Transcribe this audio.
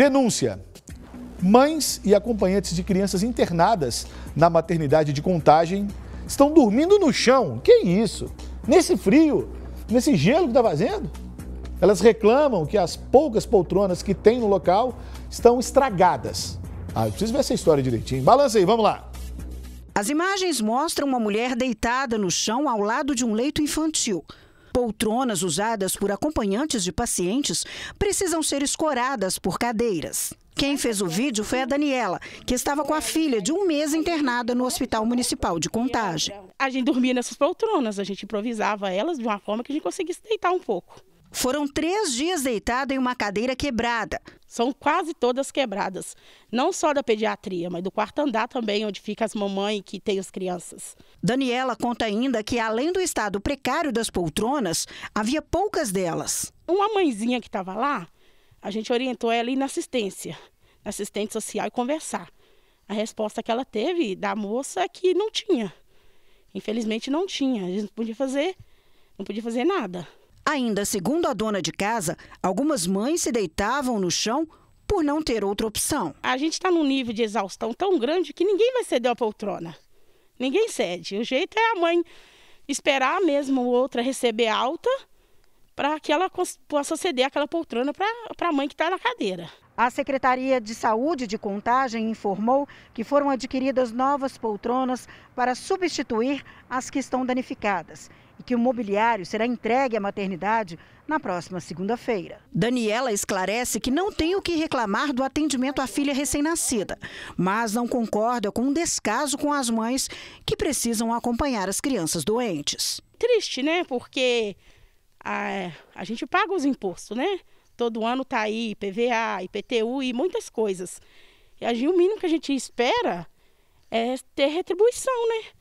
Denúncia. Mães e acompanhantes de crianças internadas na maternidade de contagem estão dormindo no chão. Que isso? Nesse frio, nesse gelo que está fazendo? Elas reclamam que as poucas poltronas que tem no local estão estragadas. Ah, eu preciso ver essa história direitinho. Balança aí, vamos lá. As imagens mostram uma mulher deitada no chão ao lado de um leito infantil. Poltronas usadas por acompanhantes de pacientes precisam ser escoradas por cadeiras. Quem fez o vídeo foi a Daniela, que estava com a filha de um mês internada no Hospital Municipal de Contagem. A gente dormia nessas poltronas, a gente improvisava elas de uma forma que a gente conseguisse deitar um pouco. Foram três dias deitado em uma cadeira quebrada. São quase todas quebradas, não só da pediatria, mas do quarto andar também, onde fica as mamães que têm as crianças. Daniela conta ainda que, além do estado precário das poltronas, havia poucas delas. Uma mãezinha que estava lá, a gente orientou ela ir na assistência, na assistente social e conversar. A resposta que ela teve da moça é que não tinha. Infelizmente não tinha, a gente não podia fazer, não podia fazer nada. Ainda segundo a dona de casa, algumas mães se deitavam no chão por não ter outra opção. A gente está num nível de exaustão tão grande que ninguém vai ceder a poltrona. Ninguém cede. O jeito é a mãe esperar mesmo outra receber alta para que ela possa ceder aquela poltrona para a mãe que está na cadeira. A Secretaria de Saúde de Contagem informou que foram adquiridas novas poltronas para substituir as que estão danificadas e que o mobiliário será entregue à maternidade na próxima segunda-feira. Daniela esclarece que não tem o que reclamar do atendimento à filha recém-nascida, mas não concorda com o um descaso com as mães que precisam acompanhar as crianças doentes. Triste, né? Porque a, a gente paga os impostos, né? Todo ano está aí PVA, IPTU e muitas coisas. E o mínimo que a gente espera é ter retribuição, né?